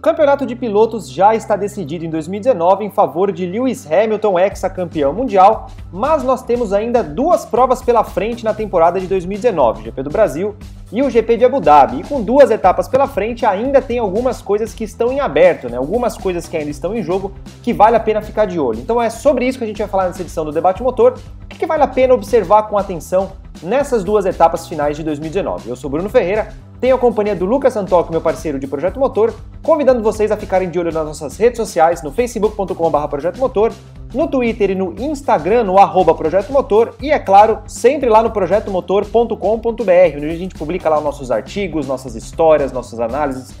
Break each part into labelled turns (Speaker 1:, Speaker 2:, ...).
Speaker 1: O campeonato de pilotos já está decidido em 2019 em favor de Lewis Hamilton, ex-campeão mundial, mas nós temos ainda duas provas pela frente na temporada de 2019, o GP do Brasil e o GP de Abu Dhabi. E com duas etapas pela frente, ainda tem algumas coisas que estão em aberto, né? Algumas coisas que ainda estão em jogo que vale a pena ficar de olho. Então é sobre isso que a gente vai falar nessa edição do Debate Motor, o que vale a pena observar com atenção nessas duas etapas finais de 2019. Eu sou Bruno Ferreira, tenho a companhia do Lucas Santoc, meu parceiro de Projeto Motor, convidando vocês a ficarem de olho nas nossas redes sociais, no facebook.com.br projetomotor no Twitter e no Instagram, no arroba Projeto Motor, e é claro, sempre lá no projetomotor.com.br, onde a gente publica lá nossos artigos, nossas histórias, nossas análises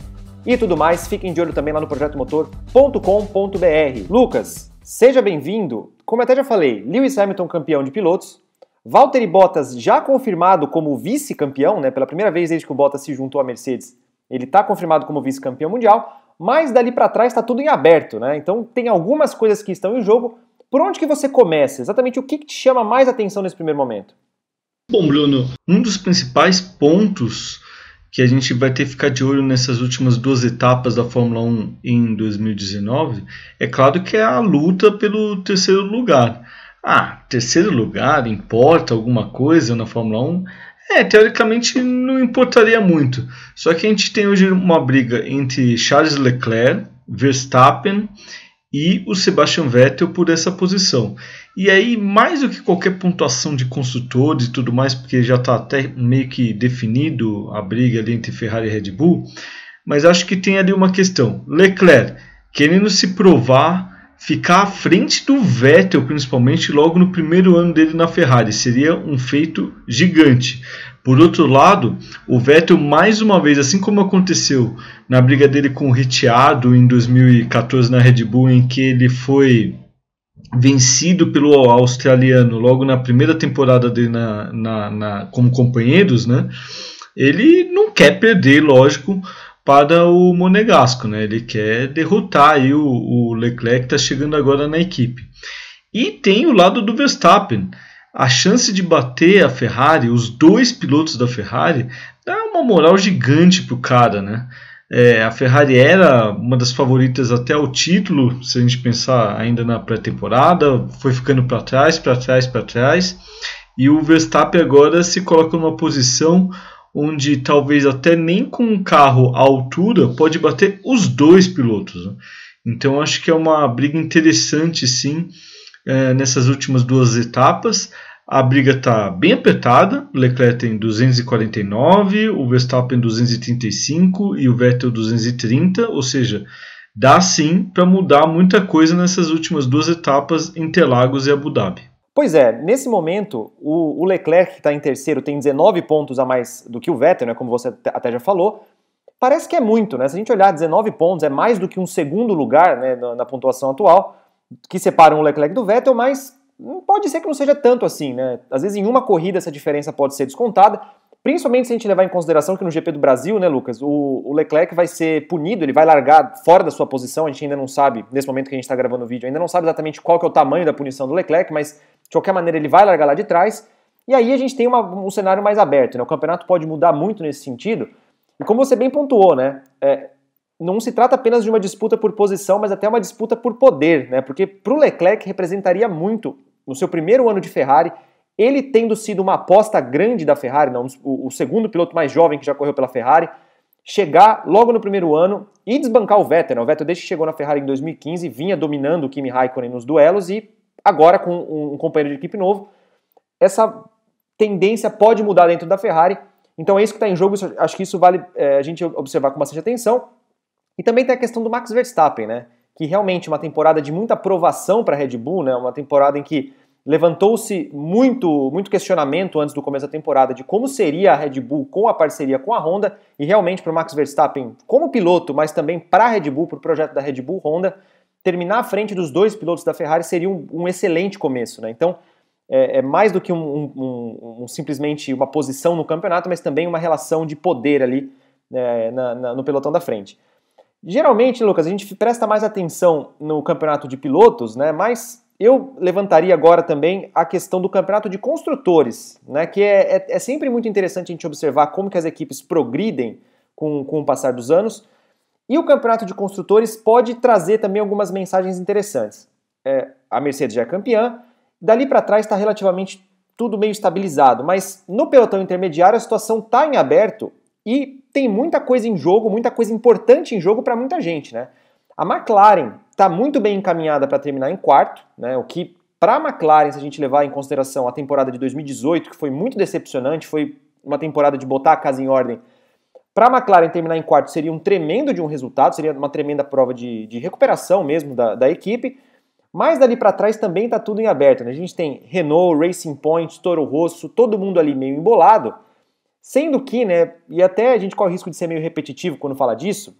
Speaker 1: e tudo mais. Fiquem de olho também lá no projetomotor.com.br. Lucas, seja bem-vindo. Como até já falei, Lewis Hamilton campeão de pilotos, Valtteri Bottas já confirmado como vice-campeão, né? Pela primeira vez desde que o Bottas se juntou à Mercedes, ele está confirmado como vice-campeão mundial, mas dali para trás está tudo em aberto, né? Então tem algumas coisas que estão em jogo. Por onde que você começa? Exatamente o que, que te chama mais atenção nesse primeiro momento?
Speaker 2: Bom, Bruno, um dos principais pontos que a gente vai ter que ficar de olho nessas últimas duas etapas da Fórmula 1 em 2019, é claro que é a luta pelo terceiro lugar. Ah, terceiro lugar importa alguma coisa na Fórmula 1? É, teoricamente não importaria muito. Só que a gente tem hoje uma briga entre Charles Leclerc, Verstappen e o Sebastian Vettel por essa posição. E aí, mais do que qualquer pontuação de construtores e tudo mais, porque já está até meio que definido a briga ali entre Ferrari e Red Bull, mas acho que tem ali uma questão. Leclerc querendo se provar ficar à frente do Vettel, principalmente logo no primeiro ano dele na Ferrari, seria um feito gigante. Por outro lado, o Vettel, mais uma vez, assim como aconteceu na briga dele com o Ricciardo em 2014 na Red Bull, em que ele foi vencido pelo australiano logo na primeira temporada dele na, na, na como companheiros, né? ele não quer perder, lógico, para o Monegasco, né? Ele quer derrotar aí o, o Leclerc que está chegando agora na equipe. E tem o lado do Verstappen. A chance de bater a Ferrari, os dois pilotos da Ferrari, dá uma moral gigante para o cara, né? É, a Ferrari era uma das favoritas até o título, se a gente pensar ainda na pré-temporada, foi ficando para trás, para trás, para trás. E o Verstappen agora se coloca numa posição onde talvez até nem com um carro à altura pode bater os dois pilotos. Né? Então acho que é uma briga interessante sim é, nessas últimas duas etapas. A briga está bem apertada. O Leclerc tem 249, o Verstappen 235 e o Vettel 230, ou seja, dá sim para mudar muita coisa nessas últimas duas etapas, Interlagos e Abu Dhabi.
Speaker 1: Pois é, nesse momento, o, o Leclerc, que está em terceiro, tem 19 pontos a mais do que o Vettel, né, como você até já falou. Parece que é muito, né? Se a gente olhar 19 pontos, é mais do que um segundo lugar né, na, na pontuação atual, que separa o Leclerc do Vettel, mas pode ser que não seja tanto assim, né? Às vezes em uma corrida essa diferença pode ser descontada, Principalmente se a gente levar em consideração que no GP do Brasil, né, Lucas, o, o Leclerc vai ser punido, ele vai largar fora da sua posição, a gente ainda não sabe, nesse momento que a gente está gravando o vídeo, ainda não sabe exatamente qual que é o tamanho da punição do Leclerc, mas de qualquer maneira ele vai largar lá de trás. E aí a gente tem uma, um cenário mais aberto, né? O campeonato pode mudar muito nesse sentido. E como você bem pontuou, né? É, não se trata apenas de uma disputa por posição, mas até uma disputa por poder, né? Porque para o Leclerc representaria muito, no seu primeiro ano de Ferrari, ele tendo sido uma aposta grande da Ferrari, não, o, o segundo piloto mais jovem que já correu pela Ferrari, chegar logo no primeiro ano e desbancar o Vettel. Né? O Vettel, desde que chegou na Ferrari em 2015, vinha dominando o Kimi Raikkonen nos duelos e agora com um, um companheiro de equipe novo, essa tendência pode mudar dentro da Ferrari. Então é isso que está em jogo, acho que isso vale é, a gente observar com bastante atenção. E também tem a questão do Max Verstappen, né? Que realmente uma temporada de muita aprovação para a Red Bull, né? Uma temporada em que levantou-se muito, muito questionamento antes do começo da temporada de como seria a Red Bull com a parceria com a Honda e realmente para o Max Verstappen como piloto, mas também para a Red Bull, para o projeto da Red Bull Honda, terminar à frente dos dois pilotos da Ferrari seria um, um excelente começo, né? Então é, é mais do que um, um, simplesmente uma posição no campeonato, mas também uma relação de poder ali é, na, na, no pelotão da frente. Geralmente, Lucas, a gente presta mais atenção no campeonato de pilotos, né? Mas eu levantaria agora também a questão do campeonato de construtores, né, que é, é, é sempre muito interessante a gente observar como que as equipes progridem com, com o passar dos anos. E o campeonato de construtores pode trazer também algumas mensagens interessantes. É, a Mercedes já é campeã, dali para trás está relativamente tudo meio estabilizado, mas no pelotão intermediário a situação está em aberto e tem muita coisa em jogo, muita coisa importante em jogo para muita gente, né? A McLaren está muito bem encaminhada para terminar em quarto, né? O que para a McLaren, se a gente levar em consideração a temporada de 2018, que foi muito decepcionante, foi uma temporada de botar a casa em ordem. Para a McLaren terminar em quarto seria um tremendo de um resultado, seria uma tremenda prova de, de recuperação mesmo da, da equipe. Mas dali para trás também está tudo em aberto. Né? A gente tem Renault, Racing Point, Toro Rosso, todo mundo ali meio embolado. Sendo que, né, e até a gente corre o risco de ser meio repetitivo quando fala disso,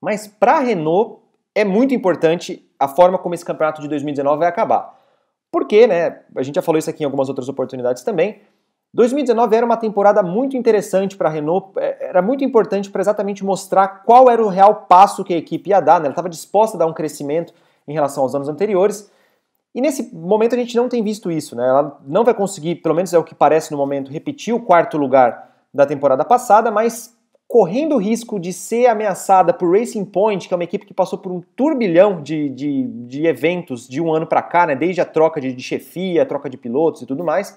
Speaker 1: mas para Renault é muito importante a forma como esse campeonato de 2019 vai acabar. Porque, né, a gente já falou isso aqui em algumas outras oportunidades também, 2019 era uma temporada muito interessante para a Renault, é, era muito importante para exatamente mostrar qual era o real passo que a equipe ia dar, né? ela estava disposta a dar um crescimento em relação aos anos anteriores, e nesse momento a gente não tem visto isso, né? ela não vai conseguir, pelo menos é o que parece no momento, repetir o quarto lugar da temporada passada, mas correndo o risco de ser ameaçada por Racing Point, que é uma equipe que passou por um turbilhão de, de, de eventos de um ano para cá, né? desde a troca de, de chefia, a troca de pilotos e tudo mais.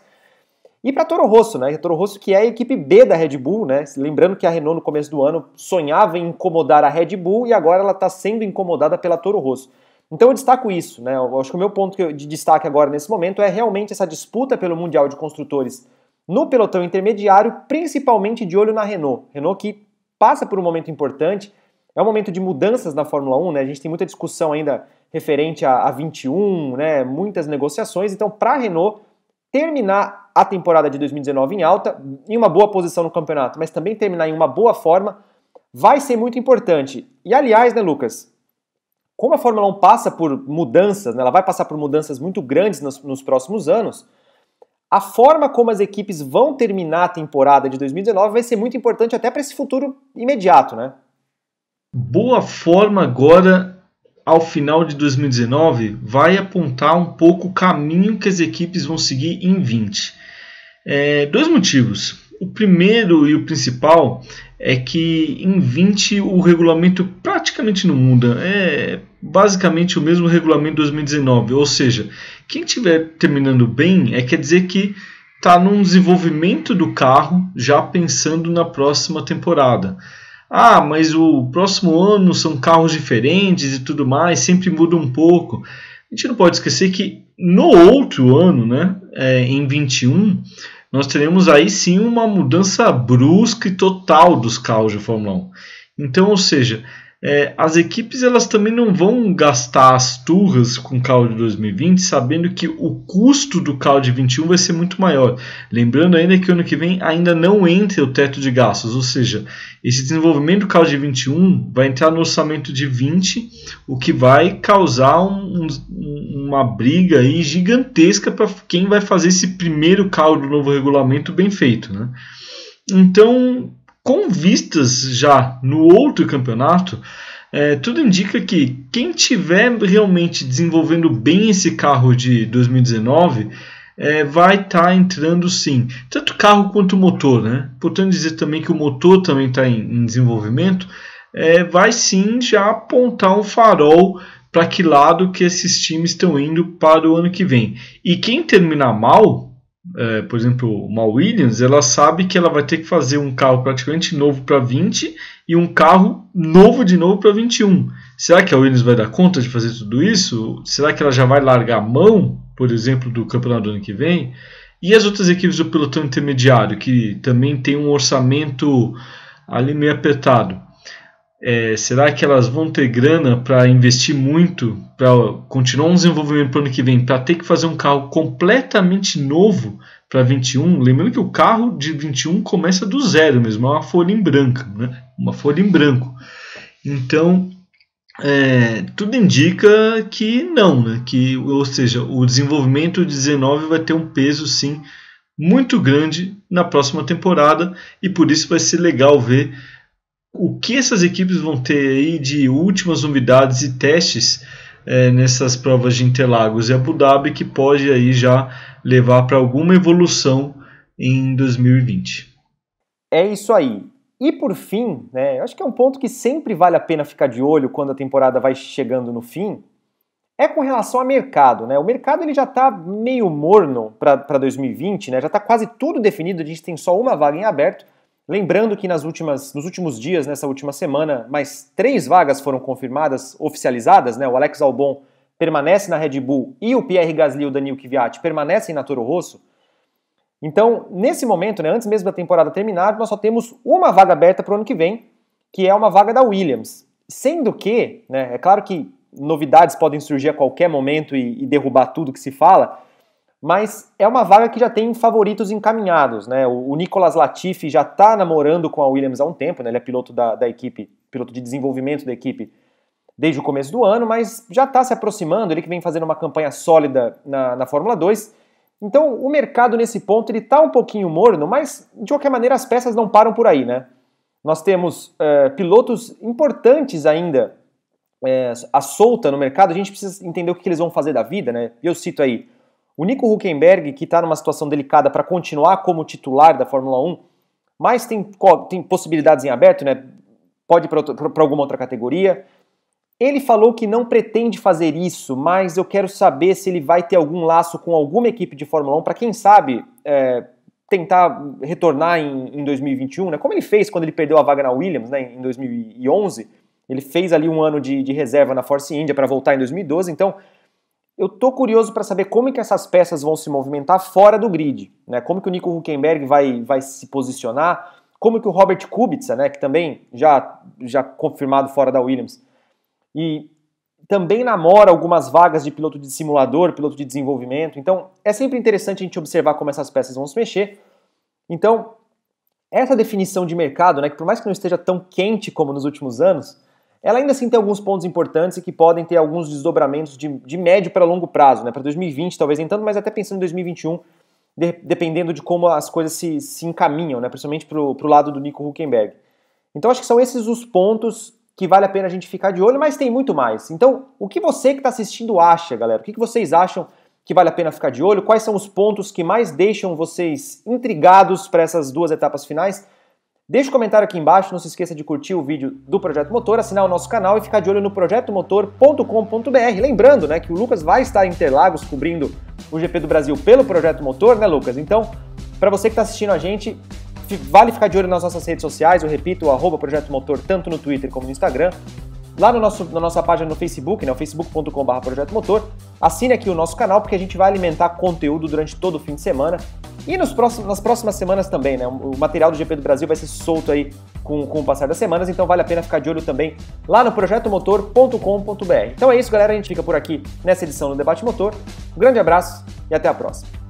Speaker 1: E para Toro Rosso, né? Toro Rosso que é a equipe B da Red Bull, né? Lembrando que a Renault no começo do ano sonhava em incomodar a Red Bull e agora ela está sendo incomodada pela Toro Rosso. Então eu destaco isso, né? Eu acho que o meu ponto de destaque agora nesse momento é realmente essa disputa pelo Mundial de Construtores no pelotão intermediário, principalmente de olho na Renault. Renault que passa por um momento importante, é um momento de mudanças na Fórmula 1, né? A gente tem muita discussão ainda referente a, a 21, né? Muitas negociações, então para a Renault terminar a temporada de 2019 em alta, em uma boa posição no campeonato, mas também terminar em uma boa forma, vai ser muito importante. E aliás, né, Lucas? Como a Fórmula 1 passa por mudanças, né, ela vai passar por mudanças muito grandes nos, nos próximos anos, a forma como as equipes vão terminar a temporada de 2019 vai ser muito importante até para esse futuro imediato, né?
Speaker 2: Boa forma agora ao final de 2019 vai apontar um pouco o caminho que as equipes vão seguir em 20. É, dois motivos. O primeiro e o principal é que em 20 o regulamento praticamente não muda. É basicamente o mesmo regulamento de 2019. Ou seja, quem estiver terminando bem é quer dizer que está num desenvolvimento do carro já pensando na próxima temporada. Ah, mas o próximo ano são carros diferentes e tudo mais, sempre muda um pouco. A gente não pode esquecer que no outro ano, né, é, em 21, nós teremos aí sim uma mudança brusca e total dos carros de Fórmula 1. Então, ou seja, é, as equipes elas também não vão gastar as turras com o carro de 2020, sabendo que o custo do carro de 21 vai ser muito maior. Lembrando ainda que ano que vem ainda não entra o teto de gastos, ou seja, esse desenvolvimento do carro de 21 vai entrar no orçamento de 20, o que vai causar um, um, uma briga aí gigantesca para quem vai fazer esse primeiro carro do novo regulamento bem feito, né? Então, com vistas já no outro campeonato, é, tudo indica que quem tiver realmente desenvolvendo bem esse carro de 2019 é, vai estar tá entrando sim, tanto carro quanto motor, né? Portanto, dizer também que o motor também está em, em, desenvolvimento, é, vai sim já apontar um farol para que lado que esses times estão indo para o ano que vem. E quem terminar mal é, por exemplo, uma Williams, ela sabe que ela vai ter que fazer um carro praticamente novo para 20 e um carro novo de novo para 21. Será que a Williams vai dar conta de fazer tudo isso? Será que ela já vai largar a mão, por exemplo, do campeonato do ano que vem? E as outras equipes do pelotão intermediário, que também tem um orçamento ali meio apertado? É, será que elas vão ter grana para investir muito, para continuar um desenvolvimento para o ano que vem, para ter que fazer um carro completamente novo para 21? Lembrando que o carro de 21 começa do zero mesmo, é uma folha em branco, né? uma folha em branco. Então, é, tudo indica que não, né? que, ou seja, o desenvolvimento 19 vai ter um peso sim muito grande na próxima temporada e por isso vai ser legal ver o que essas equipes vão ter aí de últimas novidades e testes é, nessas provas de Interlagos e Abu Dhabi que pode aí já levar para alguma evolução em 2020.
Speaker 1: É isso aí. E por fim, né, acho que é um ponto que sempre vale a pena ficar de olho quando a temporada vai chegando no fim, é com relação ao mercado. Né? O mercado ele já está meio morno para 2020, né? já está quase tudo definido, a gente tem só uma vaga em aberto, Lembrando que nas últimas, nos últimos dias, nessa última semana, mais três vagas foram confirmadas, oficializadas, né? O Alex Albon permanece na Red Bull e o Pierre Gasly e o Daniel Kvyat permanecem na Toro Rosso. Então, nesse momento, né, antes mesmo da temporada terminar, nós só temos uma vaga aberta para o ano que vem, que é uma vaga da Williams. Sendo que, né, é claro que novidades podem surgir a qualquer momento e, e derrubar tudo que se fala, mas é uma vaga que já tem favoritos encaminhados, né? O, Nicolas Latifi já está namorando com a Williams há um tempo, né? Ele é piloto da, da equipe, piloto de desenvolvimento da equipe desde o começo do ano, mas já está se aproximando, ele que vem fazendo uma campanha sólida na, na Fórmula 2. Então o mercado nesse ponto ele está um pouquinho morno, mas de qualquer maneira as peças não param por aí, né? Nós temos é, pilotos importantes ainda é, à solta no mercado, a gente precisa entender o que eles vão fazer da vida, né? Eu cito aí o Nico Huckenberg, que está numa situação delicada para continuar como titular da Fórmula 1, mas tem, tem possibilidades em aberto, né? Pode para alguma outra categoria. Ele falou que não pretende fazer isso, mas eu quero saber se ele vai ter algum laço com alguma equipe de Fórmula 1 para quem sabe é, tentar retornar em, em 2021, né? Como ele fez quando ele perdeu a vaga na Williams, né? Em 2011, ele fez ali um ano de, de reserva na Force India para voltar em 2012. Então eu tô curioso para saber como que essas peças vão se movimentar fora do grid, né? Como que o Nico Huckenberg vai, vai se posicionar, como que o Robert Kubica, né, que também já já confirmado fora da Williams. E também namora algumas vagas de piloto de simulador, piloto de desenvolvimento. Então, é sempre interessante a gente observar como essas peças vão se mexer. Então, essa definição de mercado, né, que por mais que não esteja tão quente como nos últimos anos, ela ainda assim tem alguns pontos importantes e que podem ter alguns desdobramentos de, de médio para longo prazo, né? Para 2020, talvez nem mas até pensando em 2021, de, dependendo de como as coisas se, se encaminham, né? Principalmente para o lado do Nico Huckenberg. Então acho que são esses os pontos que vale a pena a gente ficar de olho, mas tem muito mais. Então, o que você que está assistindo acha, galera? O que, que vocês acham que vale a pena ficar de olho? Quais são os pontos que mais deixam vocês intrigados para essas duas etapas finais? Deixe o um comentário aqui embaixo, não se esqueça de curtir o vídeo do Projeto Motor, assinar o nosso canal e ficar de olho no projetomotor.com.br. Lembrando, né, que o Lucas vai estar em Interlagos cobrindo o GP do Brasil pelo Projeto Motor, né, Lucas? Então, para você que está assistindo a gente, vale ficar de olho nas nossas redes sociais, eu repito, o arroba Projeto Motor, tanto no Twitter como no Instagram. Lá no nosso, na nossa página no Facebook, né, facebook.com.br assine aqui o nosso canal porque a gente vai alimentar conteúdo durante todo o fim de semana e nos próximos, nas próximas semanas também, né? O material do GP do Brasil vai ser solto aí com, com o passar das semanas, então vale a pena ficar de olho também lá no projetomotor.com.br. Então é isso, galera. A gente fica por aqui nessa edição do Debate Motor. Um grande abraço e até a próxima.